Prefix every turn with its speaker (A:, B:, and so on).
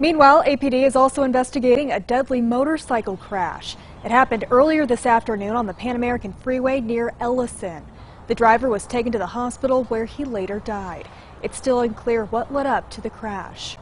A: Meanwhile, APD is also investigating a deadly motorcycle crash. It happened earlier this afternoon on the Pan American Freeway near Ellison. The driver was taken to the hospital where he later died. It's still unclear what led up to the crash.